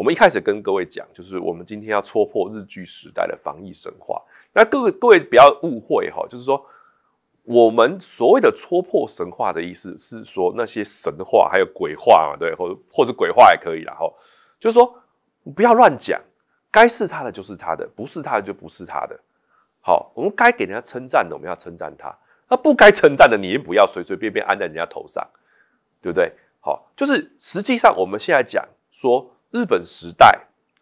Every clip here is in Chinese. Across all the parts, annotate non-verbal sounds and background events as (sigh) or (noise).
我们一开始跟各位讲，就是我们今天要戳破日剧时代的防疫神话。那各位各位不要误会哈，就是说我们所谓的戳破神话的意思是说那些神话还有鬼话嘛，对，或者或者鬼话也可以啦，哈，就是说不要乱讲，该是他的就是他的，不是他的就不是他的。好，我们该给人家称赞的，我们要称赞他；那不该称赞的，你也不要随随便便安在人家头上，对不对？好，就是实际上我们现在讲说。日本时代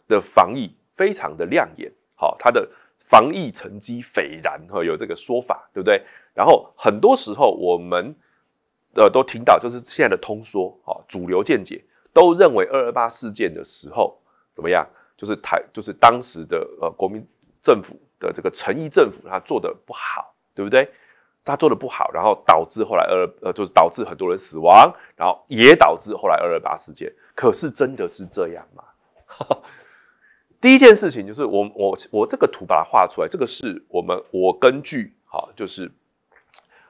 的防疫非常的亮眼，好，它的防疫成绩斐然，哈，有这个说法，对不对？然后很多时候我们呃都听到，就是现在的通说，哈，主流见解都认为二二八事件的时候怎么样？就是台，就是当时的呃国民政府的这个诚意政府，他做的不好，对不对？他做的不好，然后导致后来二呃，就是导致很多人死亡，然后也导致后来二二八事件。可是真的是这样吗？(laughs) 第一件事情就是我我我这个图把它画出来，这个是我们我根据哈，就是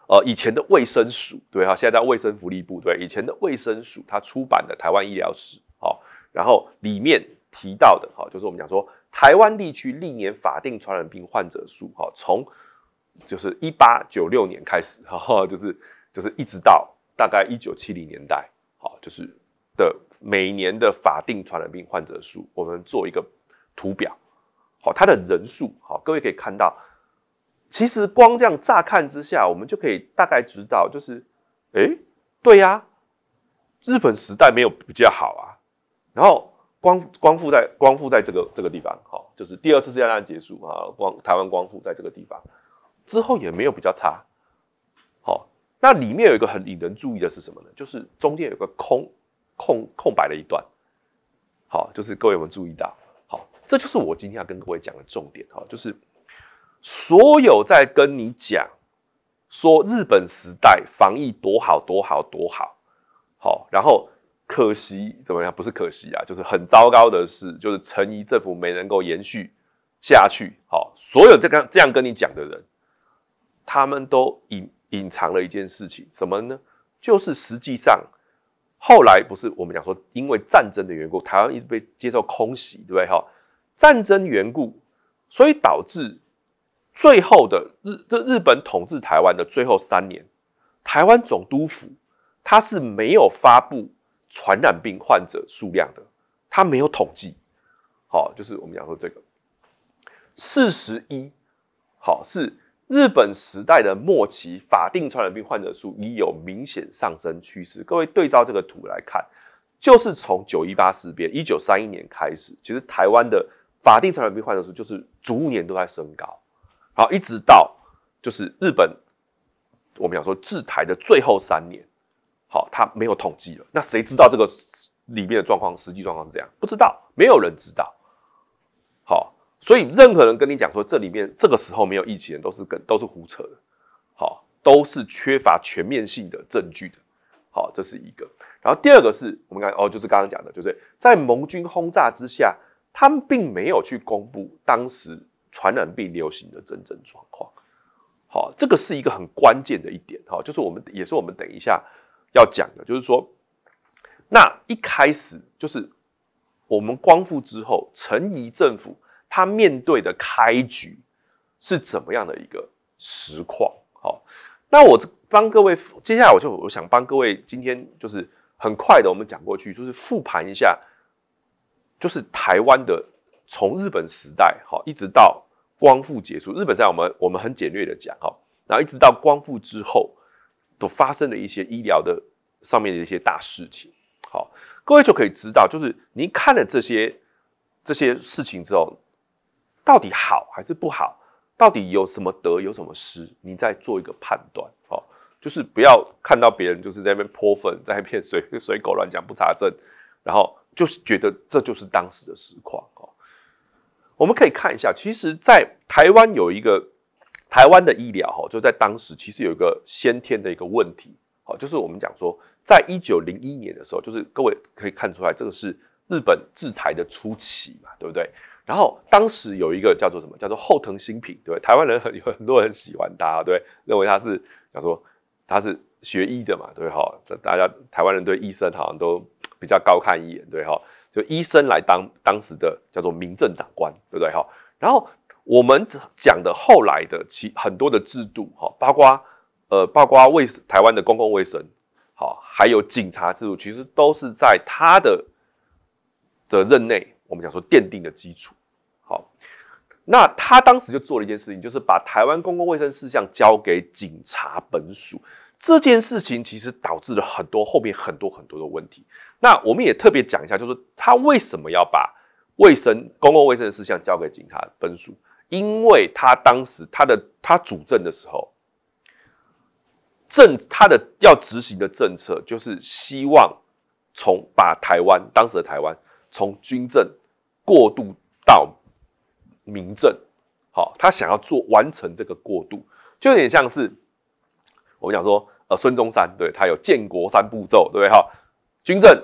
呃以前的卫生署对哈，现在叫卫生福利部对，以前的卫生署它出版的台湾医疗史哈，然后里面提到的哈，就是我们讲说台湾地区历年法定传染病患者数哈，从就是一八九六年开始，(laughs) 哈，哈，就是就是一直到大概一九七零年代，好，就是的每年的法定传染病患者数，我们做一个图表，好，它的人数，好，各位可以看到，其实光这样乍看之下，我们就可以大概知道，就是，哎，对呀，日本时代没有比较好啊，然后光光复在光复在这个这个地方，好，就是第二次世界大战结束啊，光台湾光复在这个地方。之后也没有比较差，好，那里面有一个很引人注意的是什么呢？就是中间有个空空空白的一段，好，就是各位有没有注意到，好，这就是我今天要跟各位讲的重点哈，就是所有在跟你讲说日本时代防疫多好多好多好好，然后可惜怎么样？不是可惜啊，就是很糟糕的事，就是成吉政府没能够延续下去，好，所有这个这样跟你讲的人。他们都隐隐藏了一件事情，什么呢？就是实际上后来不是我们讲说，因为战争的缘故，台湾一直被接受空袭，对不对？哈，战争缘故，所以导致最后的日这日本统治台湾的最后三年，台湾总督府它是没有发布传染病患者数量的，它没有统计。好，就是我们讲说这个四十一，好是。日本时代的末期，法定传染病患者数已有明显上升趋势。各位对照这个图来看，就是从九一八事变一九三一年开始，其实台湾的法定传染病患者数就是逐年都在升高。好，一直到就是日本我们想说治台的最后三年，好，他没有统计了。那谁知道这个里面的状况，实际状况是怎样？不知道，没有人知道。好。所以任何人跟你讲说这里面这个时候没有疫情人都是跟都是胡扯的，好，都是缺乏全面性的证据的，好，这是一个。然后第二个是我们刚哦，就是刚刚讲的，就是在盟军轰炸之下，他们并没有去公布当时传染病流行的真正状况，好，这个是一个很关键的一点，好，就是我们也是我们等一下要讲的，就是说，那一开始就是我们光复之后，陈仪政府。他面对的开局是怎么样的一个实况？好，那我帮各位，接下来我就我想帮各位，今天就是很快的，我们讲过去，就是复盘一下，就是台湾的从日本时代，好，一直到光复结束。日本时代，我们我们很简略的讲，哈，然后一直到光复之后，都发生了一些医疗的上面的一些大事情。好，各位就可以知道，就是您看了这些这些事情之后。到底好还是不好？到底有什么得，有什么失？你再做一个判断，哦，就是不要看到别人就是在那边泼粪，在那边随随狗乱讲不查证，然后就是觉得这就是当时的实况哦，我们可以看一下，其实，在台湾有一个台湾的医疗哈，就在当时其实有一个先天的一个问题，好，就是我们讲说，在一九零一年的时候，就是各位可以看出来，这个是日本治台的初期嘛，对不对？然后当时有一个叫做什么？叫做后藤新平，对对？台湾人很有很多人喜欢他，对，认为他是，他说他是学医的嘛，对哈？这大家台湾人对医生好像都比较高看一眼，对哈？就医生来当当时的叫做民政长官，对不对哈？然后我们讲的后来的其很多的制度哈，包括呃，包括卫台湾的公共卫生，好，还有警察制度，其实都是在他的的任内，我们讲说奠定的基础。那他当时就做了一件事情，就是把台湾公共卫生事项交给警察本署。这件事情其实导致了很多后面很多很多的问题。那我们也特别讲一下，就是他为什么要把卫生公共卫生的事项交给警察本署？因为他当时他的他主政的时候，政他的要执行的政策就是希望从把台湾当时的台湾从军政过渡到。民政，好，他想要做完成这个过渡，就有点像是我们讲说，呃，孙中山对他有建国三步骤，对不对？哈，军政、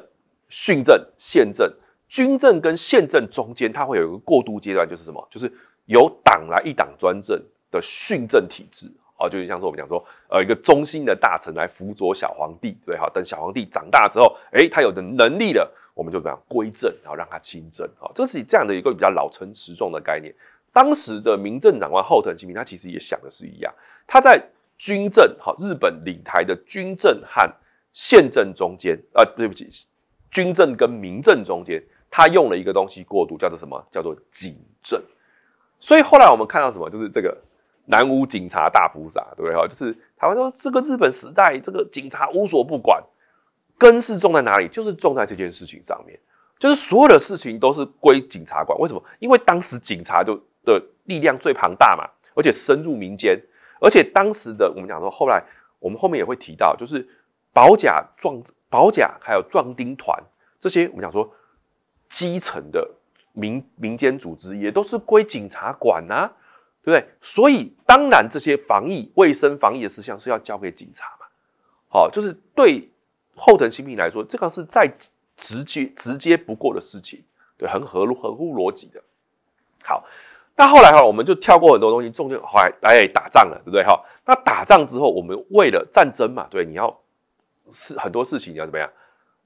训政、宪政，军政跟宪政中间，他会有一个过渡阶段，就是什么？就是由党来一党专政的训政体制，好，就是像是我们讲说，呃，一个忠心的大臣来辅佐小皇帝，对哈，等小皇帝长大之后，诶，他有的能力了。我们就讲归政，然后让他亲政，啊，这是这样的一个比较老成持重的概念。当时的民政长官后藤新平他其实也想的是一样，他在军政，哈，日本领台的军政和宪政中间，啊，对不起，军政跟民政中间，他用了一个东西过渡，叫做什么？叫做警政。所以后来我们看到什么？就是这个南无警察大菩萨，对不对？哈，就是台湾说这个日本时代，这个警察无所不管。根是种在哪里？就是种在这件事情上面，就是所有的事情都是归警察管。为什么？因为当时警察就的力量最庞大嘛，而且深入民间。而且当时的我们讲说，后来我们后面也会提到，就是保甲壮、保甲还有壮丁团这些，我们讲说基层的民民间组织也都是归警察管啊，对不对？所以当然这些防疫、卫生、防疫的事项是要交给警察嘛。好，就是对。后藤新平来说，这个是再直接直接不过的事情，对，很合合乎逻辑的。好，那后来哈，我们就跳过很多东西，重点后来哎，打仗了，对不对哈？那打仗之后，我们为了战争嘛，对，你要是很多事情你要怎么样？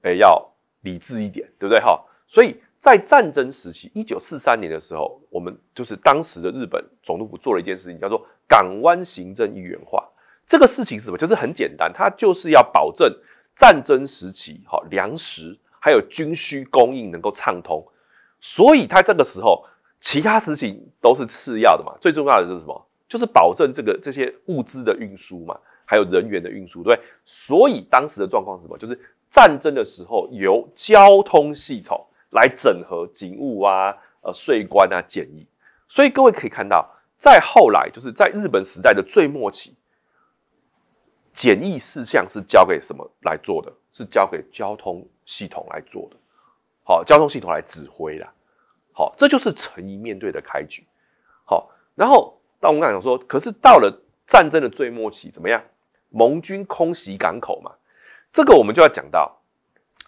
哎，要理智一点，对不对哈？所以在战争时期，一九四三年的时候，我们就是当时的日本总督府做了一件事情，叫做港湾行政一元化。这个事情是什么？就是很简单，它就是要保证。战争时期，哈粮食还有军需供应能够畅通，所以他这个时候其他事情都是次要的嘛。最重要的是什么？就是保证这个这些物资的运输嘛，还有人员的运输，对。所以当时的状况是什么？就是战争的时候由交通系统来整合警务啊、呃税关啊、检疫。所以各位可以看到，在后来就是在日本时代的最末期。检疫事项是交给什么来做的？是交给交通系统来做的。好，交通系统来指挥啦。好，这就是诚意面对的开局。好，然后但我们讲说，可是到了战争的最末期，怎么样？盟军空袭港口嘛，这个我们就要讲到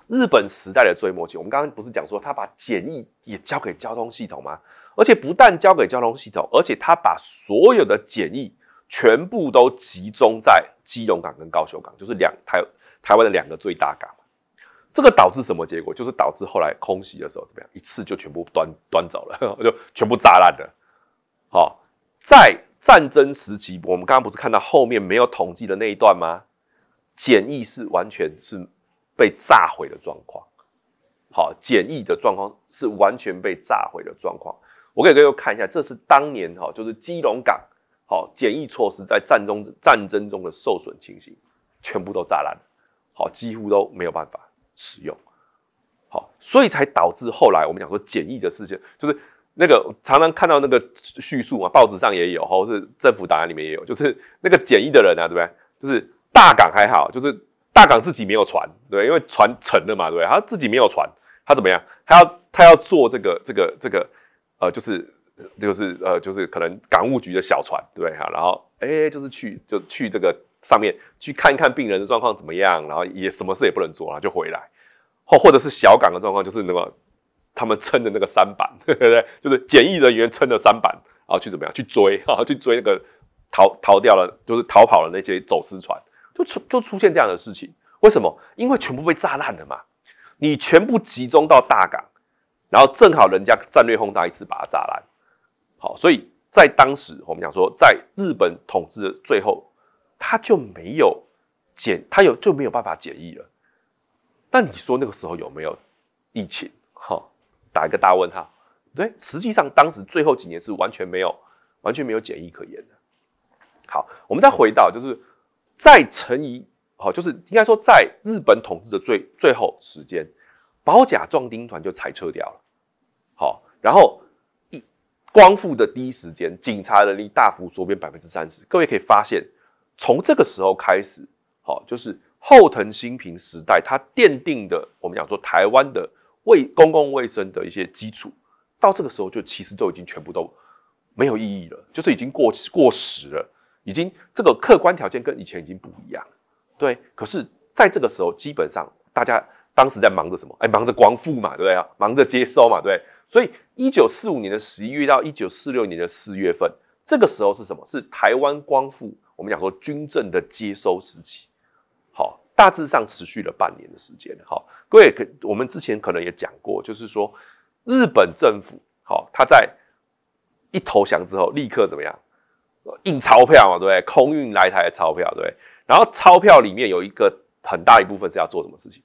日本时代的最末期。我们刚刚不是讲说，他把检疫也交给交通系统吗？而且不但交给交通系统，而且他把所有的检疫。全部都集中在基隆港跟高雄港，就是两台台湾的两个最大港这个导致什么结果？就是导致后来空袭的时候怎么样，一次就全部端端走了，(laughs) 就全部炸烂了。好，在战争时期，我们刚刚不是看到后面没有统计的那一段吗？简易是完全是被炸毁的状况。好，简易的状况是完全被炸毁的状况。我给各位看一下，这是当年哈，就是基隆港。好，简易措施在战中战争中的受损情形，全部都炸烂好，几乎都没有办法使用。好，所以才导致后来我们讲说简易的事件，就是那个常常看到那个叙述嘛，报纸上也有，或是政府档案里面也有，就是那个简易的人啊，对不对？就是大港还好，就是大港自己没有船，对，因为船沉了嘛，对不对？他自己没有船，他怎么样？他要他要做这个这个这个呃，就是。就是呃，就是可能港务局的小船，对哈，然后哎，就是去就去这个上面去看一看病人的状况怎么样，然后也什么事也不能做了，就回来，或或者是小港的状况，就是那个他们撑的那个三板，(laughs) 对不对？就是检疫人员撑的三板，然后去怎么样去追啊？去追那个逃逃掉了，就是逃跑了那些走私船，就出就出现这样的事情。为什么？因为全部被炸烂了嘛。你全部集中到大港，然后正好人家战略轰炸一次把它炸烂。好，所以，在当时我们讲说，在日本统治的最后，他就没有检，他有就没有办法检疫了。那你说那个时候有没有疫情？哈，打一个大问号。对，实际上当时最后几年是完全没有，完全没有检疫可言的。好，我们再回到，就是再乘以，好，就是应该说在日本统治的最最后时间，保甲壮丁团就裁撤掉了。好，然后。光复的第一时间，警察人力大幅缩编百分之三十。各位可以发现，从这个时候开始，好，就是后藤新平时代他奠定的，我们讲说台湾的为公共卫生的一些基础，到这个时候就其实都已经全部都没有意义了，就是已经过过时了，已经这个客观条件跟以前已经不一样。对，可是在这个时候，基本上大家当时在忙着什么？哎，忙着光复嘛，对不对啊？忙着接收嘛，对。所以，一九四五年的十一月到一九四六年的四月份，这个时候是什么？是台湾光复，我们讲说军政的接收时期。好，大致上持续了半年的时间。好，各位可我们之前可能也讲过，就是说日本政府好，他在一投降之后，立刻怎么样？印钞票嘛，对不对？空运来台的钞票，对。然后钞票里面有一个很大一部分是要做什么事情？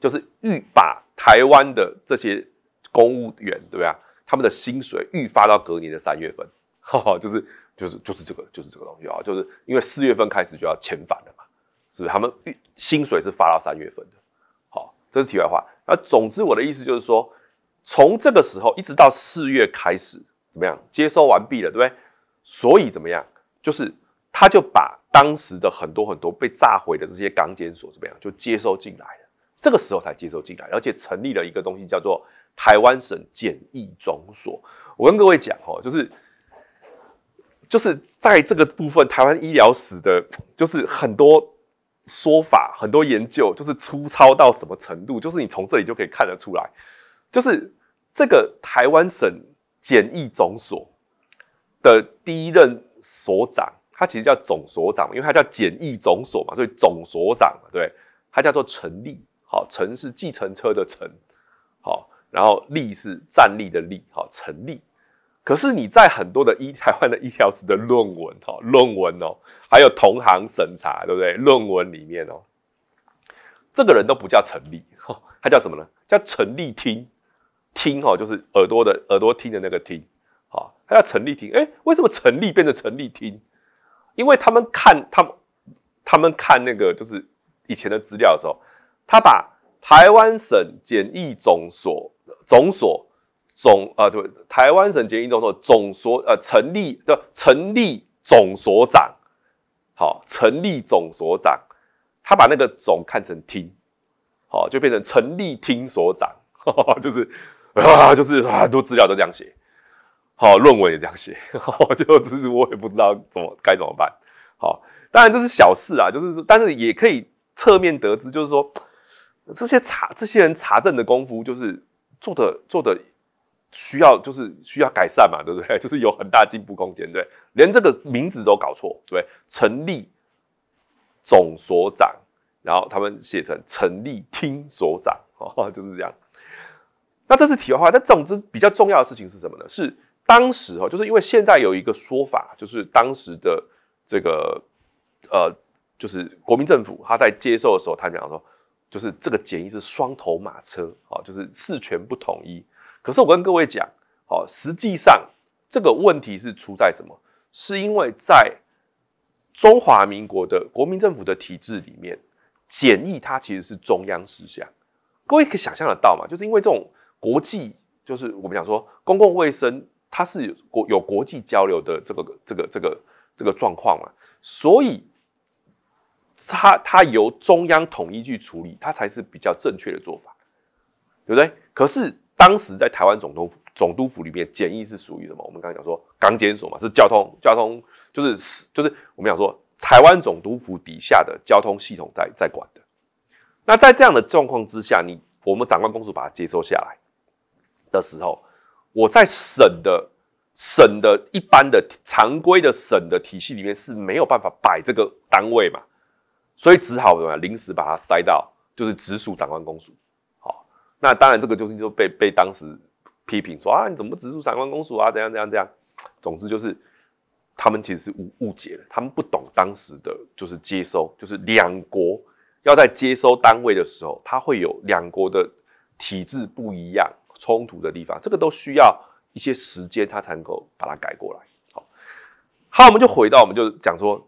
就是欲把台湾的这些。公务员对不对他们的薪水预发到隔年的三月份，哈 (laughs) 哈，就是就是就是这个就是这个东西啊，就是因为四月份开始就要遣返了嘛，是不是？他们预薪水是发到三月份的，好，这是题外话。那总之我的意思就是说，从这个时候一直到四月开始，怎么样接收完毕了，对不对？所以怎么样，就是他就把当时的很多很多被炸毁的这些钢筋所怎么样就接收进来了，这个时候才接收进来，而且成立了一个东西叫做。台湾省检疫总所，我跟各位讲哦，就是就是在这个部分，台湾医疗史的，就是很多说法，很多研究，就是粗糙到什么程度，就是你从这里就可以看得出来，就是这个台湾省检疫总所的第一任所长，他其实叫总所长，因为他叫检疫总所嘛，所以总所长，对，他叫做陈立，好，陈是计程车的陈。然后，立是站立的立，哈，成立。可是你在很多的医台湾的医疗子的论文，哈，论文哦，还有同行审查，对不对？论文里面哦，这个人都不叫成立，哈，他叫什么呢？叫陈立听，听，哈，就是耳朵的耳朵听的那个听，哦，他叫陈立听。哎，为什么成立变成陈立听？因为他们看他们他们看那个就是以前的资料的时候，他把台湾省检疫总所。总所总啊，对，台湾省捷狱总所总所呃，成立的成立总所长，好，成立总所长，他把那个总看成厅，好，就变成成立厅所长，就是啊，就是很多资料都这样写，好，论文也这样写，就只是我也不知道怎么该怎么办，好，当然这是小事啊，就是但是也可以侧面得知，就是说这些查这些人查证的功夫就是。做的做的需要就是需要改善嘛，对不对？(laughs) 就是有很大进步空间，对。连这个名字都搞错，对。成立总所长，然后他们写成成立厅所长，(laughs) 哦，就是这样。那这是题外话，那总之比较重要的事情是什么呢？是当时哦，就是因为现在有一个说法，就是当时的这个呃，就是国民政府他在接受的时候，他讲说。就是这个检疫是双头马车啊，就是事权不统一。可是我跟各位讲，哦，实际上这个问题是出在什么？是因为在中华民国的国民政府的体制里面，检疫它其实是中央事项。各位可以想象得到嘛？就是因为这种国际，就是我们讲说公共卫生，它是国有国际交流的这个这个这个这个状况嘛，所以。它它由中央统一去处理，它才是比较正确的做法，对不对？可是当时在台湾总统府总督府里面，检疫是属于什么？我们刚刚讲说港检所嘛，是交通交通，就是就是我们讲说台湾总督府底下的交通系统在在管的。那在这样的状况之下，你我们长官公署把它接收下来的时候，我在省的省的一般的常规的省的体系里面是没有办法摆这个单位嘛？所以只好怎么样？临时把它塞到，就是直属长官公署。好，那当然这个就是就被被当时批评说啊，你怎么直属长官公署啊？怎样怎样怎样？总之就是他们其实是误误解了，他们不懂当时的就是接收，就是两国要在接收单位的时候，它会有两国的体制不一样冲突的地方，这个都需要一些时间，它才能够把它改过来。好，好，我们就回到，我们就讲说。